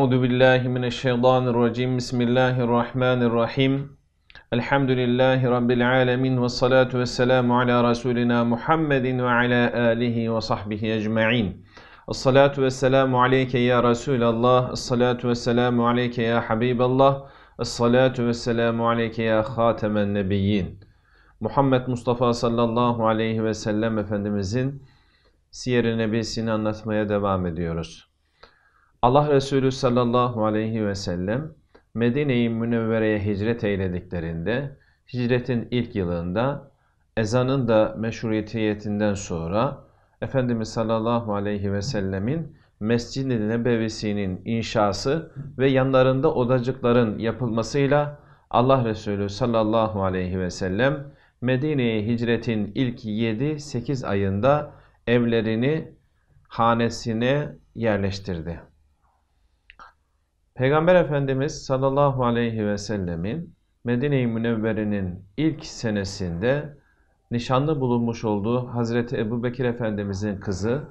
Euzu billahi mineşşeytanirracim. Bismillahirrahmanirrahim. Elhamdülillahi rabbil alamin ve salatu vesselamu ala rasulina Muhammedin ve ala alihi ve sahbihi ecmaîn. Essalatu vesselamu aleyke ya Resulallah. Essalatu vesselamu aleyke ya Habiballah. Essalatu vesselamu aleyke ya Hatemen Nebiyyin. Muhammed Mustafa sallallahu aleyhi ve sellem Efendimizin Siyer-i Nebisi'ni anlatmaya devam ediyoruz. Allah Resulü sallallahu aleyhi ve sellem Medine-i Münevvere'ye hicret eylediklerinde hicretin ilk yılında ezanın da meşruiyetinden sonra Efendimiz sallallahu aleyhi ve sellemin Mescid-i Nebevisi'nin inşası ve yanlarında odacıkların yapılmasıyla Allah Resulü sallallahu aleyhi ve sellem Medine'ye hicretin ilk 7-8 ayında evlerini hanesine yerleştirdi. Peygamber Efendimiz sallallahu aleyhi ve sellemin Medine-i Münevvere'nin ilk senesinde nişanlı bulunmuş olduğu Hazreti Ebu Bekir Efendimizin kızı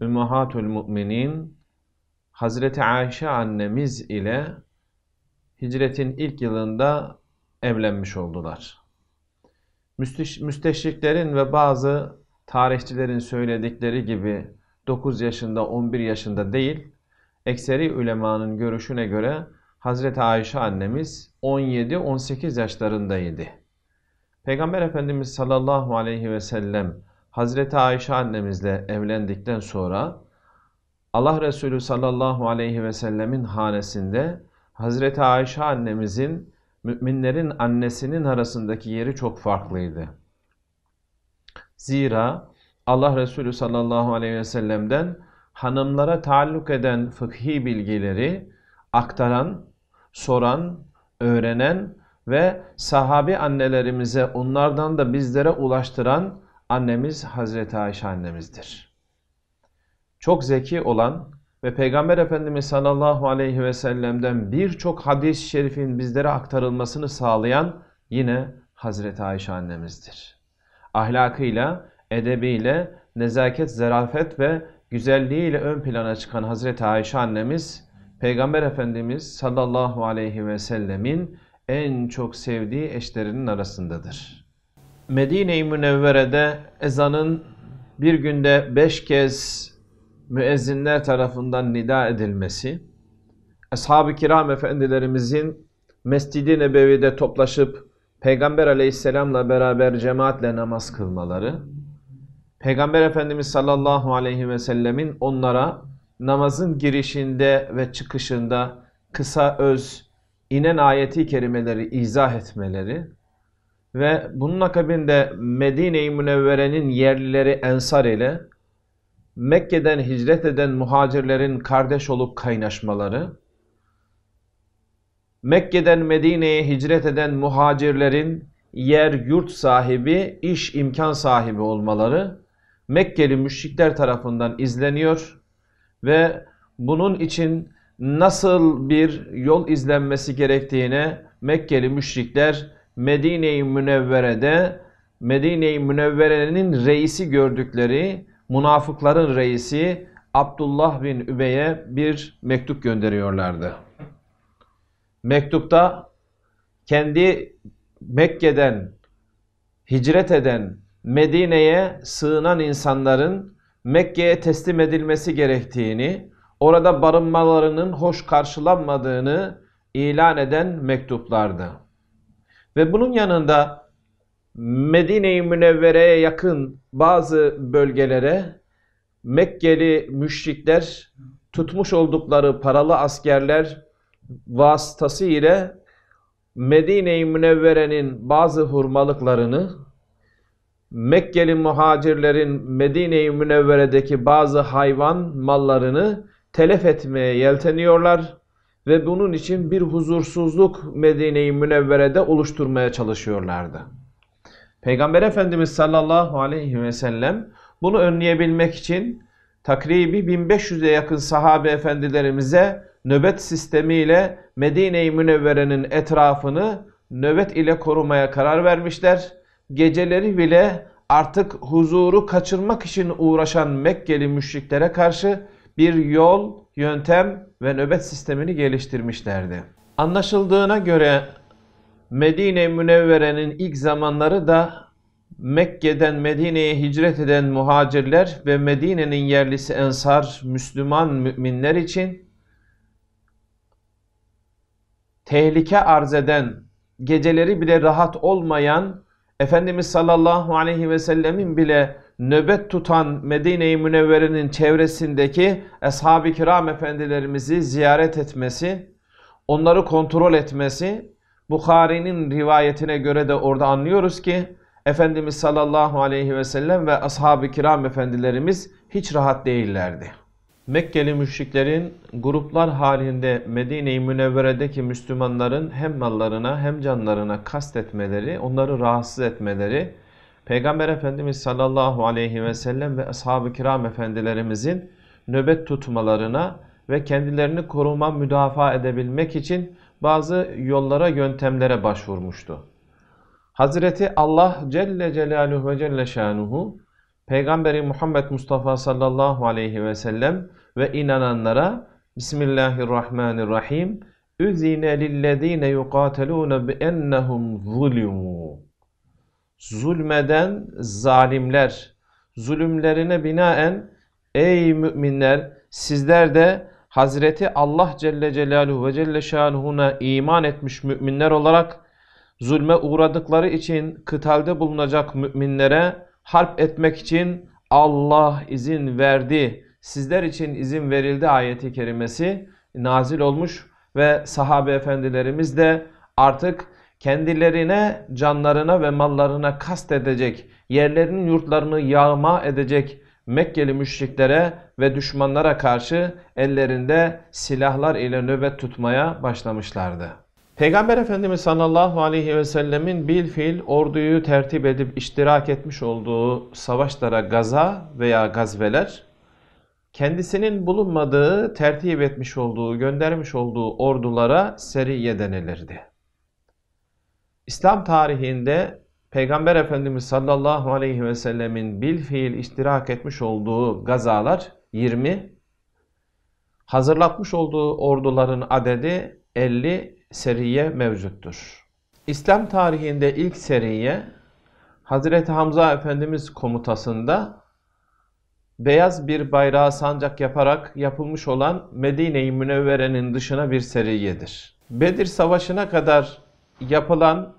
Ümmühatül Müminin Hazreti Ayşe annemiz ile hicretin ilk yılında evlenmiş oldular. Müsteşriklerin ve bazı tarihçilerin söyledikleri gibi 9 yaşında 11 yaşında değil Ekseri ulemanın görüşüne göre Hazreti Ayşe annemiz 17-18 yaşlarındaydı. Peygamber Efendimiz sallallahu aleyhi ve sellem Hazreti Ayşe annemizle evlendikten sonra Allah Resulü sallallahu aleyhi ve sellemin hanesinde Hazreti Ayşe annemizin müminlerin annesinin arasındaki yeri çok farklıydı. Zira Allah Resulü sallallahu aleyhi ve sellem'den hanımlara taalluk eden fıkhi bilgileri aktaran, soran, öğrenen ve sahabi annelerimize onlardan da bizlere ulaştıran annemiz Hazreti Ayşe annemizdir. Çok zeki olan ve Peygamber Efendimiz sallallahu aleyhi ve sellem'den birçok hadis-i şerifin bizlere aktarılmasını sağlayan yine Hazreti Ayşe annemizdir. Ahlakıyla, edebiyle, nezaket, zarafet ve güzelliğiyle ön plana çıkan Hazreti Ayşe annemiz Peygamber Efendimiz sallallahu aleyhi ve sellemin en çok sevdiği eşlerinin arasındadır. Medine-i Münevvere'de ezanın bir günde beş kez müezzinler tarafından nida edilmesi, Ashab-ı Kiram Efendilerimizin Mescid-i Nebevi'de toplaşıp Peygamber aleyhisselamla beraber cemaatle namaz kılmaları, Peygamber Efendimiz sallallahu aleyhi ve sellemin onlara namazın girişinde ve çıkışında kısa öz inen ayeti kerimeleri izah etmeleri ve bunun akabinde Medine-i Münevvere'nin yerlileri Ensar ile Mekke'den hicret eden muhacirlerin kardeş olup kaynaşmaları, Mekke'den Medine'ye hicret eden muhacirlerin yer yurt sahibi, iş imkan sahibi olmaları Mekkeli müşrikler tarafından izleniyor ve bunun için nasıl bir yol izlenmesi gerektiğine Mekkeli müşrikler Medine-i Münevvere'de Medine-i Münevvere'nin reisi gördükleri münafıkların reisi Abdullah bin Übey'e bir mektup gönderiyorlardı. Mektupta kendi Mekke'den hicret eden Medine'ye sığınan insanların Mekke'ye teslim edilmesi gerektiğini, orada barınmalarının hoş karşılanmadığını ilan eden mektuplardı. Ve bunun yanında Medine-i Münevvere'ye yakın bazı bölgelere Mekkeli müşrikler tutmuş oldukları paralı askerler vasıtası ile Medine-i Münevvere'nin bazı hurmalıklarını Mekkeli muhacirlerin Medine-i Münevvere'deki bazı hayvan mallarını telef etmeye yelteniyorlar ve bunun için bir huzursuzluk Medine-i Münevvere'de oluşturmaya çalışıyorlardı. Peygamber Efendimiz sallallahu aleyhi ve sellem bunu önleyebilmek için takribi 1500'e yakın sahabe efendilerimize nöbet sistemiyle Medine-i Münevvere'nin etrafını nöbet ile korumaya karar vermişler geceleri bile artık huzuru kaçırmak için uğraşan Mekkeli müşriklere karşı bir yol, yöntem ve nöbet sistemini geliştirmişlerdi. Anlaşıldığına göre Medine Münevvere'nin ilk zamanları da Mekke'den Medine'ye hicret eden muhacirler ve Medine'nin yerlisi ensar Müslüman müminler için tehlike arz eden, geceleri bile rahat olmayan Efendimiz sallallahu aleyhi ve sellemin bile nöbet tutan Medine-i Münevvere'nin çevresindeki ashab-ı kiram efendilerimizi ziyaret etmesi, onları kontrol etmesi, Bukhari'nin rivayetine göre de orada anlıyoruz ki Efendimiz sallallahu aleyhi ve sellem ve ashab-ı kiram efendilerimiz hiç rahat değillerdi. Mekkeli müşriklerin gruplar halinde Medine-i Münevvere'deki Müslümanların hem mallarına hem canlarına kastetmeleri, onları rahatsız etmeleri, Peygamber Efendimiz sallallahu aleyhi ve sellem ve ashab-ı kiram efendilerimizin nöbet tutmalarına ve kendilerini koruma müdafaa edebilmek için bazı yollara, yöntemlere başvurmuştu. Hazreti Allah Celle Celaluhu ve Celle Şanuhu Peygamberi Muhammed Mustafa sallallahu aleyhi ve sellem ve inananlara Bismillahirrahmanirrahim Üzine lillezine yuqatelune bi ennehum zulmû Zulmeden zalimler, zulümlerine binaen ey müminler sizler de Hazreti Allah Celle Celaluhu ve Celle Şanuhu'na iman etmiş müminler olarak zulme uğradıkları için kıtalde bulunacak müminlere harp etmek için Allah izin verdi. Sizler için izin verildi ayeti kerimesi nazil olmuş ve sahabe efendilerimiz de artık kendilerine, canlarına ve mallarına kast edecek, yerlerinin yurtlarını yağma edecek Mekkeli müşriklere ve düşmanlara karşı ellerinde silahlar ile nöbet tutmaya başlamışlardı. Peygamber Efendimiz sallallahu aleyhi ve sellemin bil fiil orduyu tertip edip iştirak etmiş olduğu savaşlara gaza veya gazveler, kendisinin bulunmadığı, tertip etmiş olduğu, göndermiş olduğu ordulara seriye denilirdi. İslam tarihinde Peygamber Efendimiz sallallahu aleyhi ve sellemin bil fiil iştirak etmiş olduğu gazalar 20, hazırlatmış olduğu orduların adedi 50 seriye mevcuttur. İslam tarihinde ilk seriye Hazreti Hamza Efendimiz komutasında beyaz bir bayrağı sancak yaparak yapılmış olan Medine-i Münevvere'nin dışına bir seriyedir. Bedir Savaşı'na kadar yapılan,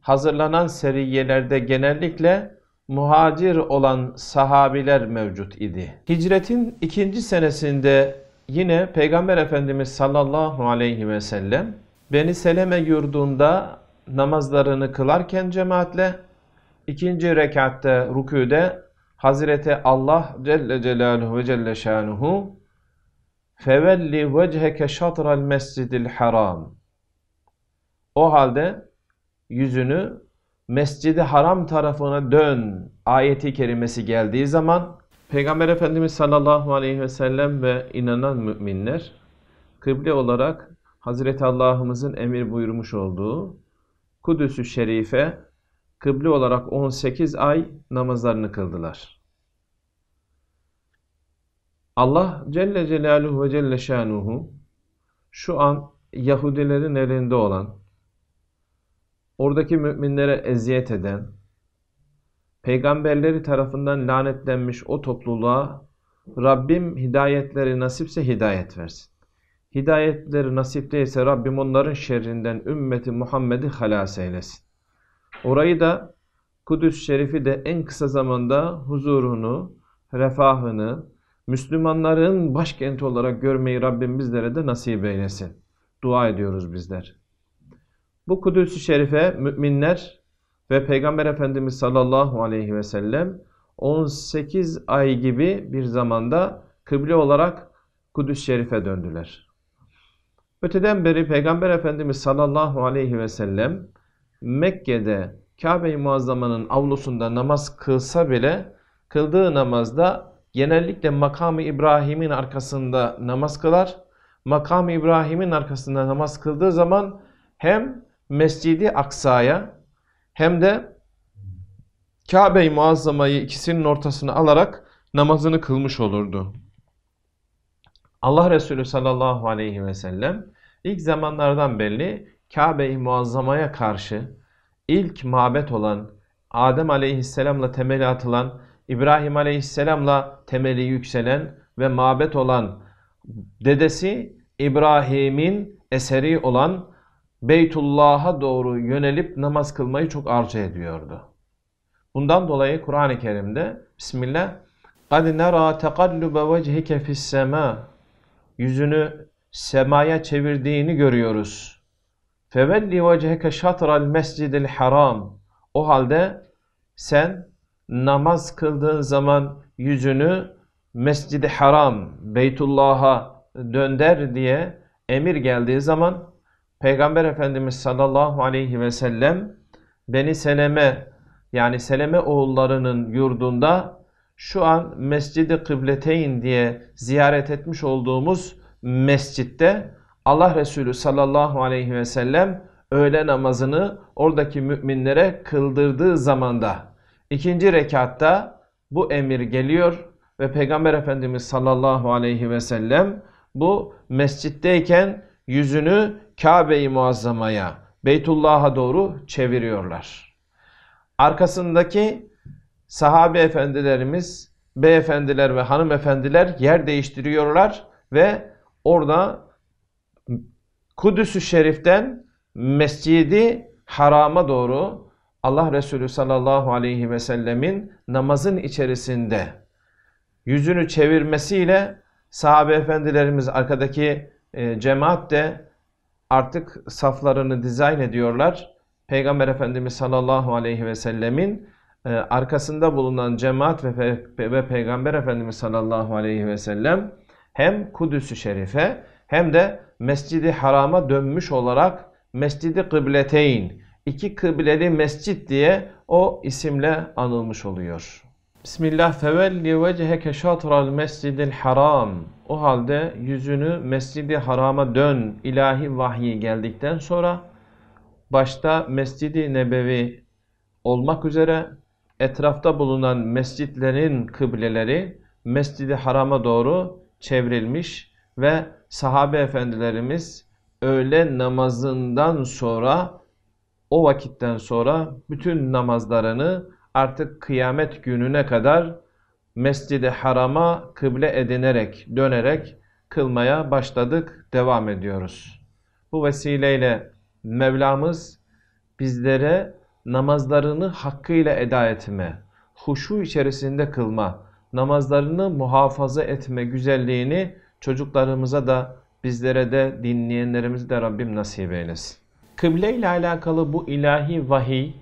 hazırlanan seriyelerde genellikle muhacir olan sahabiler mevcut idi. Hicretin ikinci senesinde yine Peygamber Efendimiz sallallahu aleyhi ve sellem Beni Seleme yurdunda namazlarını kılarken cemaatle, ikinci rekatte rüküde Hazreti Allah Celle Celaluhu ve Celle Şanuhu fevelli vecheke şatral mescidil haram. O halde yüzünü mescidi haram tarafına dön ayeti kerimesi geldiği zaman Peygamber Efendimiz sallallahu aleyhi ve sellem ve inanan müminler kıble olarak Hazreti Allah'ımızın emir buyurmuş olduğu Kudüs-ü Şerife kıble olarak 18 ay namazlarını kıldılar. Allah Celle Celaluhu ve Celle Şanuhu şu an Yahudilerin elinde olan, oradaki müminlere eziyet eden, peygamberleri tarafından lanetlenmiş o topluluğa Rabbim hidayetleri nasipse hidayet versin. Hidayetleri nasip değilse Rabbim onların şerrinden ümmeti Muhammed'i halas eylesin. Orayı da Kudüs Şerif'i de en kısa zamanda huzurunu, refahını, Müslümanların başkenti olarak görmeyi Rabbim bizlere de nasip eylesin. Dua ediyoruz bizler. Bu Kudüs-ü Şerif'e müminler ve Peygamber Efendimiz sallallahu aleyhi ve sellem 18 ay gibi bir zamanda kıble olarak Kudüs-ü Şerif'e döndüler. Öteden beri Peygamber Efendimiz sallallahu aleyhi ve sellem Mekke'de Kabe-i Muazzama'nın avlusunda namaz kılsa bile kıldığı namazda genellikle makamı İbrahim'in arkasında namaz kılar. Makam İbrahim'in arkasında namaz kıldığı zaman hem Mescidi Aksa'ya hem de Kabe-i Muazzama'yı ikisinin ortasına alarak namazını kılmış olurdu. Allah Resulü sallallahu aleyhi ve sellem ilk zamanlardan belli Kabe-i Muazzama'ya karşı ilk mabet olan Adem aleyhisselamla temeli atılan, İbrahim aleyhisselamla temeli yükselen ve mabet olan dedesi İbrahim'in eseri olan Beytullah'a doğru yönelip namaz kılmayı çok arzu ediyordu. Bundan dolayı Kur'an-ı Kerim'de Bismillah قَدْ نَرَى تَقَلُّبَ وَجْهِكَ فِي السَّمَاءِ yüzünü semaya çevirdiğini görüyoruz. Fevelli veceheke şatral mescidil haram. O halde sen namaz kıldığın zaman yüzünü mescidi haram, Beytullah'a dönder diye emir geldiği zaman Peygamber Efendimiz sallallahu aleyhi ve sellem beni Seleme yani Seleme oğullarının yurdunda şu an Mescid-i Kıbleteyn diye ziyaret etmiş olduğumuz mescitte Allah Resulü sallallahu aleyhi ve sellem öğle namazını oradaki müminlere kıldırdığı zamanda ikinci rekatta bu emir geliyor ve Peygamber Efendimiz sallallahu aleyhi ve sellem bu mescitteyken yüzünü Kabe-i Muazzama'ya, Beytullah'a doğru çeviriyorlar. Arkasındaki sahabe efendilerimiz, beyefendiler ve hanımefendiler yer değiştiriyorlar ve orada Kudüs-ü Şerif'ten Mescidi Haram'a doğru Allah Resulü sallallahu aleyhi ve sellemin namazın içerisinde yüzünü çevirmesiyle sahabe efendilerimiz arkadaki e, cemaat de artık saflarını dizayn ediyorlar. Peygamber Efendimiz sallallahu aleyhi ve sellemin ee, arkasında bulunan cemaat ve, pe ve Peygamber Efendimiz sallallahu aleyhi ve sellem hem Kudüs-ü Şerif'e hem de Mescidi Haram'a dönmüş olarak Mescidi Kıbleteyn, iki kıbleli mescit diye o isimle anılmış oluyor. Bismillah fevelli vecheke şatral mescidil haram. O halde yüzünü mescidi harama dön ilahi vahyi geldikten sonra başta mescidi nebevi olmak üzere etrafta bulunan mescitlerin kıbleleri Mescid-i Haram'a doğru çevrilmiş ve sahabe efendilerimiz öğle namazından sonra o vakitten sonra bütün namazlarını artık kıyamet gününe kadar Mescid-i Haram'a kıble edinerek, dönerek kılmaya başladık, devam ediyoruz. Bu vesileyle Mevlamız bizlere namazlarını hakkıyla eda etme, huşu içerisinde kılma, namazlarını muhafaza etme güzelliğini çocuklarımıza da bizlere de dinleyenlerimize de Rabbim nasip eylesin. Kıble ile alakalı bu ilahi vahiy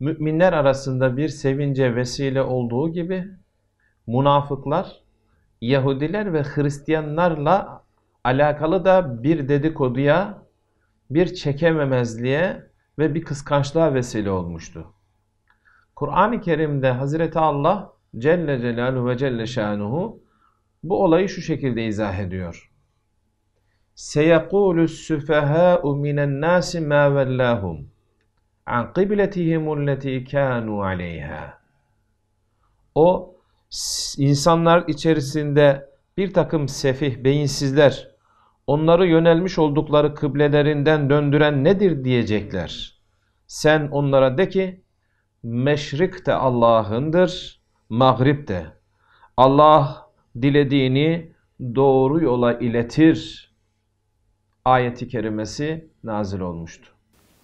müminler arasında bir sevince vesile olduğu gibi münafıklar, Yahudiler ve Hristiyanlarla alakalı da bir dedikoduya, bir çekememezliğe ve bir kıskançlığa vesile olmuştu. Kur'an-ı Kerim'de Hazreti Allah Celle Celaluhu ve Celle Şanuhu bu olayı şu şekilde izah ediyor. سَيَقُولُ السُّفَهَاءُ مِنَ النَّاسِ مَا وَلَّاهُمْ عَنْ قِبْلَتِهِمُ الَّتِي كَانُوا عَلَيْهَا O insanlar içerisinde bir takım sefih, beyinsizler onları yönelmiş oldukları kıblelerinden döndüren nedir diyecekler. Sen onlara de ki meşrik de Allah'ındır, mağrib de. Allah dilediğini doğru yola iletir. Ayeti kerimesi nazil olmuştu.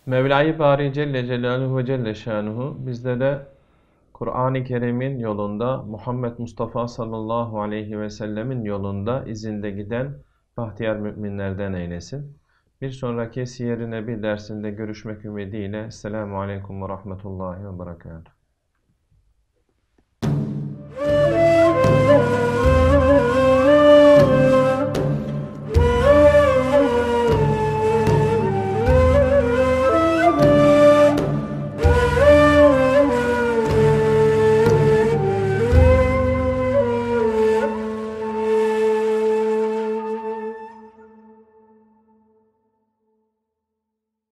Mevla-i Bari Celle Celaluhu ve Celle Şanuhu de Kur'an-ı Kerim'in yolunda Muhammed Mustafa sallallahu aleyhi ve sellemin yolunda izinde giden bahtiyar müminlerden eylesin. Bir sonraki Siyer-i Nebi dersinde görüşmek ümidiyle. Selamun Aleyküm ve Rahmetullahi ve Berekatuhu.